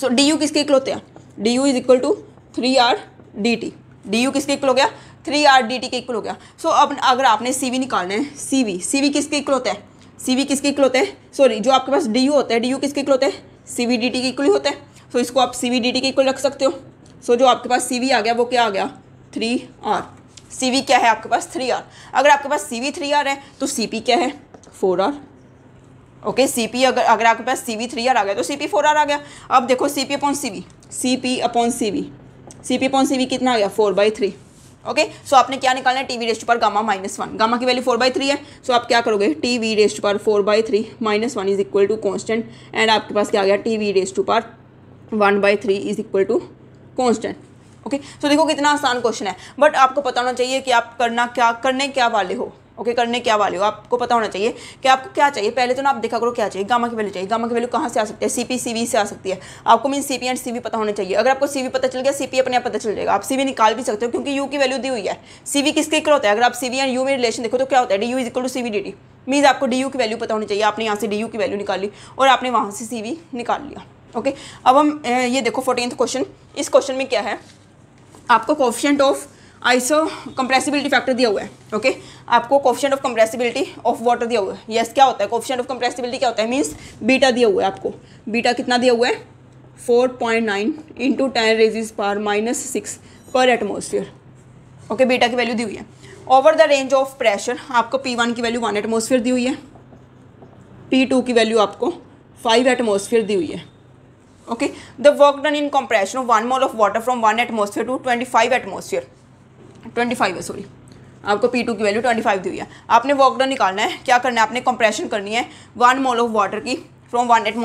सो डी यू किसके इक्वल होते हैं D U is equal to three R D T D U किसके equal हो गया थ्री आर डी टी के इक्वल हो गया सो so, अब अगर आपने सी वी निकालना है सी वी सी वी किसके इक्वल होता है सी वी किसके इक्वल होते हैं सॉरी जो आपके पास डी यू होता है डी यू किसके इक्वल होते हैं सी वी डी टी के इक्वल होता है सो so, इसको आप सी वी डी टी के इक्वल रख सकते हो सो so, जो आपके पास सी वी आ गया वो क्या आ गया थ्री आर सी वी क्या है आपके पास थ्री आर अगर आपके पास सी वी थ्री आर है तो सी पी क्या है four R okay C P अगर अगर आपके पास सी वी थ्री आर आ गया तो सी पी फोर आर आ गया अब देखो C P upon C V C P upon C V C P upon C V कितना आ गया four by three okay so आपने क्या निकालना है T V raised power gamma minus one gamma की वैल्यू फोर बाई थ्री है so so आप क्या करोगे T V raised power four by three minus one is equal to constant and आपके पास क्या आ गया T V raised power one by three is equal to constant okay so देखो कितना आसान क्वेश्चन है बट आपको पता होना चाहिए कि आप करना क्या करने क्या वाले हो ओके okay, करने क्या वाले हो आपको पता होना चाहिए कि आपको क्या चाहिए पहले तो ना आप देखा करो क्या चाहिए गामा की वैल्यू चाहिए गामा की वैल्यू कहाँ से आ सकती है सीपी सीवी से आ सकती है आपको मीन सीपी एंड सीवी पता होना चाहिए अगर आपको सीवी पता चल गया सीपी अपने आप पता चल जाएगा आप सीवी निकाल भी सकते हो क्योंकि यू की वैल्यू दी हुई है सीवी किसके इक्वल होता है अगर आप सीवी एंड यू में रिलेशन देखो तो क्या होता है D U is equal to CV D D means आपको डी यू की वैल्यू पता होनी चाहिए आपने यहाँ से डी यू की वैल्यू निकाली और आपने वहाँ से सीवी निकाल लिया ओके अब हम ये देखो फोर्टीन क्वेश्चन इस क्वेश्चन में क्या है आपको coefficient of iso compressibility factor दिया हुआ है ओके okay? आपको coefficient of compressibility of water दिया हुआ है यस yes, क्या होता है कॉप्शन ऑफ कंप्रेसिबिलिटी क्या होता है मीन्स बीटा दिया हुआ है आपको बीटा कितना दिया हुआ है four point nine into ten raised power minus six per atmosphere okay beta की वैल्यू दी हुई है over the range of pressure आपको पी वन की वैल्यू वन एटमोसफियर दी हुई है पी टू की वैल्यू आपको फाइव एटमोसफियर दी हुई है okay the work done in compression of one mole of water from one atmosphere to twenty five atmosphere twenty five है सॉरी आपको पी टू की वैल्यू ट्वेंटी फाइव दी हुई है आपने वॉकडा निकालना है क्या करना है आपने कंप्रेशन करनी है वन मोल ऑफ वाटर की from one at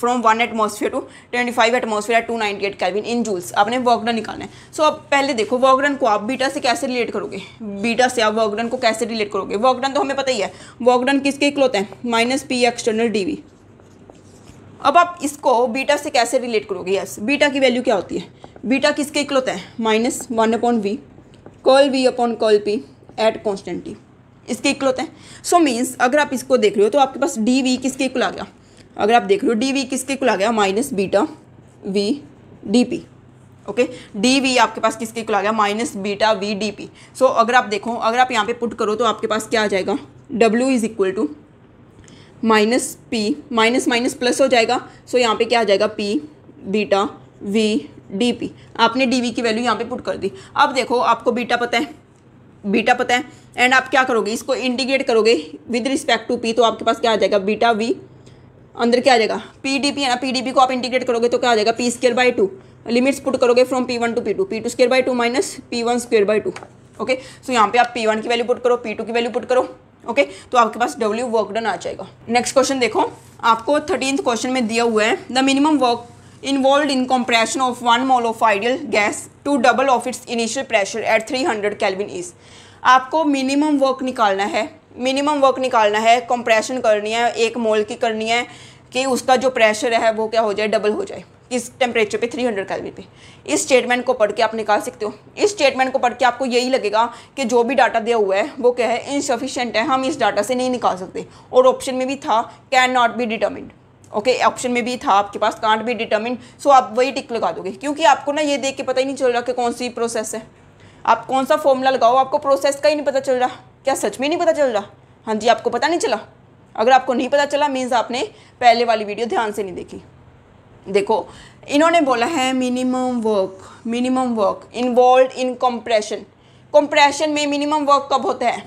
from one atmosphere to twenty five atmosphere to ninety eight kelvin in joules आपने वॉकडन निकालना है सो so, आप पहले देखो वॉकडन को आप बीटा से कैसे रिलेट करोगे बीटा से आप वॉकडन को कैसे रिलेट करोगे वॉकडन तो हमें पता ही है वॉकडन किसके इकलौते हैं minus P external D V अब आप इसको बीटा से कैसे रिलेट करोगे यस बीटा की वैल्यू क्या होती है बीटा किसके इकलौते हैं माइनस वन अपॉइंट वी कॉल वी अपॉन कॉल पी एट कॉन्स्टेंट टी इसके इक्वल होते हैं सो so मीन्स अगर आप इसको देख रहे हो तो आपके पास डी वी किसके इक्वल आ गया अगर आप देख रहे हो डी वी किसके इक्वल आ गया minus beta V D P okay D V आपके पास किसके इक्वल आ गया minus beta V D P so अगर आप देखो अगर आप यहाँ पे पुट करो तो आपके पास क्या आ जाएगा W is equal to minus P minus minus plus हो जाएगा सो so यहाँ पे क्या आ जाएगा P beta V D P आपने डी वी की वैल्यू यहाँ पे पुट कर दी अब देखो आपको बीटा पता है बीटा पता है एंड आप क्या करोगे इसको इंटीग्रेट करोगे विद रिस्पेक्ट टू पी तो आपके पास क्या आ जाएगा बीटा वी अंदर क्या आ जाएगा पी डी पी है ना पी डी पी को आप इंटीग्रेट करोगे तो क्या आ जाएगा P square by two limits put करोगे from P one to P two P two square by two minus P one square by two okay so यहाँ पे आप पी वन की वैल्यू पुट करो पी टू की value put करो okay okay? तो आपके पास डब्ल्यू वर्क डन आ जाएगा नेक्स्ट क्वेश्चन देखो आपको थर्टीन क्वेश्चन में दिया हुआ है the minimum work involved in compression of 1 mole of ideal gas to double of its initial pressure at 300 Kelvin is आपको मिनिमम वर्क निकालना है मिनिमम वर्क निकालना है कंप्रेशन करनी है एक मोल की करनी है कि उसका जो प्रेशर है वो क्या हो जाए डबल हो जाए इस टेम्परेचर पे 300 हंड्रेड कैलविन पे इस स्टेटमेंट को पढ़ के आप निकाल सकते हो इस स्टेटमेंट को पढ़ के आपको यही लगेगा कि जो भी डाटा दिया हुआ है वो क्या है इनसफिशेंट है हम इस डाटा से नहीं निकाल सकते और ऑप्शन में भी था can not be determined okay okay, option में भी था आपके पास कांट भी डिटर्मिन सो आप वही टिक लगा दोगे क्योंकि आपको ना ये देख के पता ही नहीं चल रहा कि कौन सी प्रोसेस है आप कौन सा फॉर्मूला लगाओ आपको प्रोसेस का ही नहीं पता चल रहा क्या सच में नहीं पता चल रहा हाँ जी आपको पता नहीं चला अगर आपको नहीं पता चला मीन्स आपने पहले वाली वीडियो ध्यान से नहीं देखी देखो इन्होंने बोला है minimum work minimum work involve in compression compression में मिनिमम वर्क कब होता है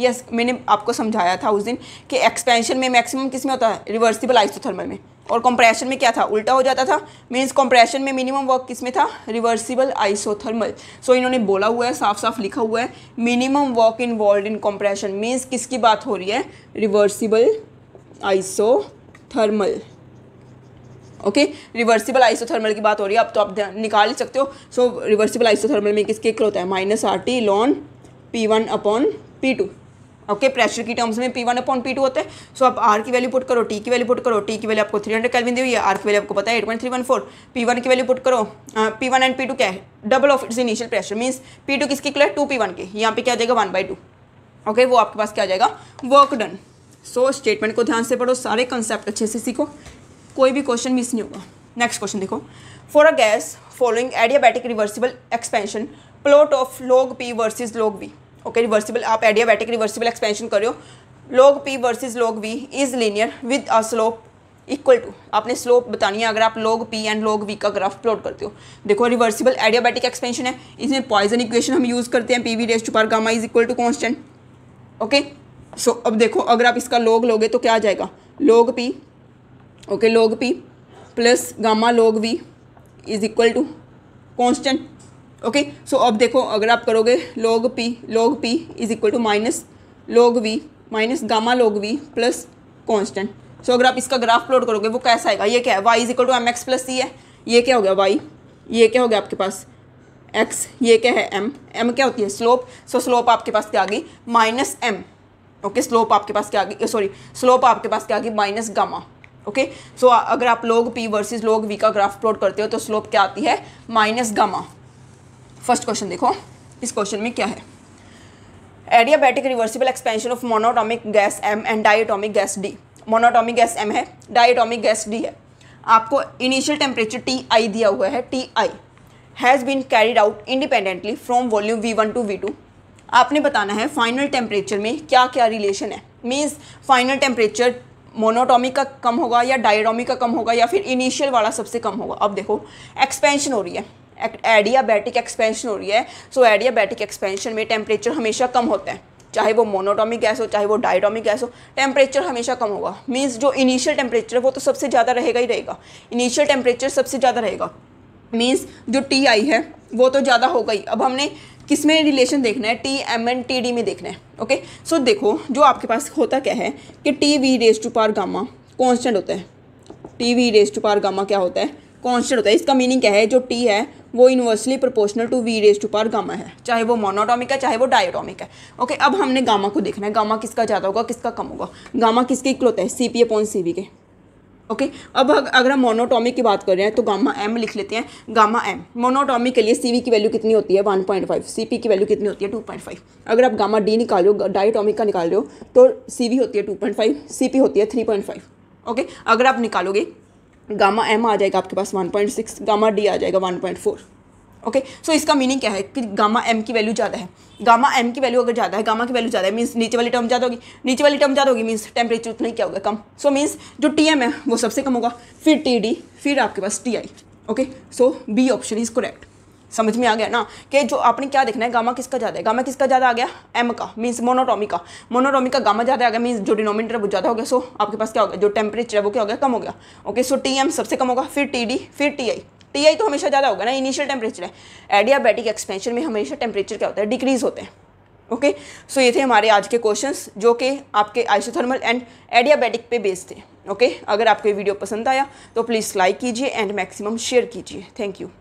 यस मैंने आपको समझाया था उस दिन कि एक्सपेंशन में मैक्सिमम किस में होता है रिवर्सिबल आइसोथर्मल में और कंप्रेशन में क्या था उल्टा हो जाता था मीन्स कंप्रेशन में मिनिमम वर्क किस में था रिवर्सिबल आइसोथर्मल सो इन्होंने बोला हुआ है साफ साफ लिखा हुआ है minimum work involve in compression means किसकी बात हो रही है reversible isothermal okay reversible isothermal की बात हो रही है अब तो आप निकाल ही सकते हो सो रिवर्सिबल आइसोथर्मल में किसके होता है minus R T ln P one upon P two okay pressure की टर्म्स में P one upon P two होते हैं सो आप आर की वैल्यू पुट करो टी की वैल्यू पुट करो टी की वैल्यू आपको थ्री हंड्रेड कैलविन दी हुई है आर की वैल्यू आपको पता है eight point three one four P one की वैल्यू पुट करो P one and P two क्या है double of its initial pressure means P two किसकी क्लियर टू पी वन की यहाँ पे क्या आ जाएगा वन बाई टू ओके वो आपके पास क्या आ जाएगा वर्क डन सो स्टेटमेंट को ध्यान से पढ़ो सारे कंसेप्ट अच्छे से सीखो कोई भी क्वेश्चन मिस नहीं होगा नेक्स्ट क्वेश्चन देखो for a gas following adiabatic reversible expansion plot of log P versus log V okay reversible आप एडियाबैटिक रिवर्सिबल एक्सपेंशन करो log P versus log V is linear with a slope equal to आपने slope बतानी है अगर आप log P and log V का graph plot करते हो देखो रिवर्सिबल एडियाबैटिक एक्सपेंशन है इसमें पॉइजन इक्वेशन हम यूज़ करते हैं P V raise to power gamma is equal to constant okay so अब देखो अगर आप इसका लॉग लोगे तो क्या आ जाएगा log P okay log P plus gamma log V is equal to constant okay so अब देखो अगर आप करोगे log P log P is equal to minus log V minus gamma log V plus constant so अगर आप इसका graph plot करोगे वो कैसा आएगा ये क्या है Y is equal to M X plus C है ये क्या हो गया वाई ये क्या हो गया आपके पास एक्स ये क्या है एम एम क्या होती है स्लोप सो स्लोप आपके पास क्या आ गई माइनस एम ओके स्लोप आपके पास क्या आ गई सॉरी स्लोप आपके पास क्या आ गई माइनस गामा ओके सो अगर आप log P versus log V का ग्राफ प्लॉट करते हो तो स्लोप क्या आती है माइनस गामा फर्स्ट क्वेश्चन देखो इस क्वेश्चन में क्या है adiabatic reversible expansion of monatomic gas M and diatomic gas D monatomic gas M है डाइटोमिक गैस डी है आपको इनिशियल टेम्परेचर टी आई दिया हुआ है T I has been carried out independently from volume V one to V two आपने बताना है final temperature में क्या क्या रिलेशन है मीन्स फाइनल टेम्परेचर मोनोटॉमिक का कम होगा या डायरोमिक का कम होगा या फिर इनिशियल वाला सबसे कम होगा अब देखो एक्सपेंशन हो रही है एडियाबैटिक एक्सपेंशन हो रही है सो एडियाबैटिक एक्सपेंशन में टेम्परेचर हमेशा कम होता है चाहे वो मोनोटॉमिक गैस हो चाहे वो डायटॉमिक गैस हो टेम्परेचर हमेशा कम होगा मीन्स जो इनिशियल टेम्परेचर है वो तो सबसे ज़्यादा रहेगा ही रहेगा इनिशियल टेम्परेचर सबसे ज़्यादा रहेगा मीन्स जो टी आई है वो तो ज़्यादा होगा ही अब हमने किस में रिलेशन देखना है T M and T D में देखना है ओके सो देखो जो आपके पास होता क्या है कि T V raise to power gamma constant होता है T V raise to power gamma क्या होता है कॉन्स्टेंट होता है इसका मीनिंग क्या है जो टी है वो inversely proportional to V raise to power gamma है चाहे वो मोनोटॉमिक है चाहे वो डायोटॉमिक है ओके अब हमने गामा को देखना है गामा किसका ज़्यादा होगा किसका कम होगा गामा किसके इक्वल होता है C P upon C V के ओके okay, अब अगर हम मोनोटॉमिक की बात कर रहे हैं तो गामा एम लिख लेते हैं गामा एम मोनोटॉमिक के लिए सीवी की वैल्यू कितनी होती है 1.5 सीपी की वैल्यू कितनी होती है 2.5 अगर आप गामा डी निकाल रहे हो डायटॉमिक का निकाल रहे हो तो सीवी होती है 2.5 सीपी होती है 3.5 ओके okay, अगर आप निकालोगे गामा एम आ जाएगा आपके पास 1.6 गामा डी आ जाएगा 1.4 ओके सो इसका मीनिंग क्या है कि गामा एम की वैल्यू ज़्यादा है गामा एम की वैल्यू अगर ज़्यादा है गामा की वैल्यू ज़्यादा है मीन्स नीचे वाली टर्म ज़्यादा होगी नीचे वाली टर्म ज़्यादा होगी मीन्स टेम्परेचर उतना ही क्या होगा कम सो so, मीन्स जो टी एम है वो सबसे कम होगा फिर टी डी फिर आपके पास T I okay so B option is correct समझ में आ गया ना कि जो आपने क्या देखना है गामा किसका ज़्यादा है गामा किसका ज़्यादा आ गया एम का मीन्स मोनोटोमी का मोनोटॉमी का गामा ज़्यादा आ गया मीन्स जो डिनोमीटर वो ज़्यादा हो गया सो आपके पास क्या हो गया जो टेम्परेचर है वो क्या हो गया कम हो गया ओके सो टी एम सबसे कम होगा फिर टी डी फिर टी आई टी आई तो हमेशा ज़्यादा होगा ना इनिशियल टेम्परेचर है एडियाबैटिक एक्सपेंशन में हमेशा टेम्परेचर क्या होता है डिक्रीज़ होते हैं ओके सो ये थे हमारे आज के क्वेश्चंस जो कि आपके आइसोथर्मल एंड एडियाबैटिक पे बेस्ड थे ओके okay? अगर आपको ये वीडियो पसंद आया तो प्लीज़ लाइक कीजिए एंड मैक्सिमम शेयर कीजिए थैंक यू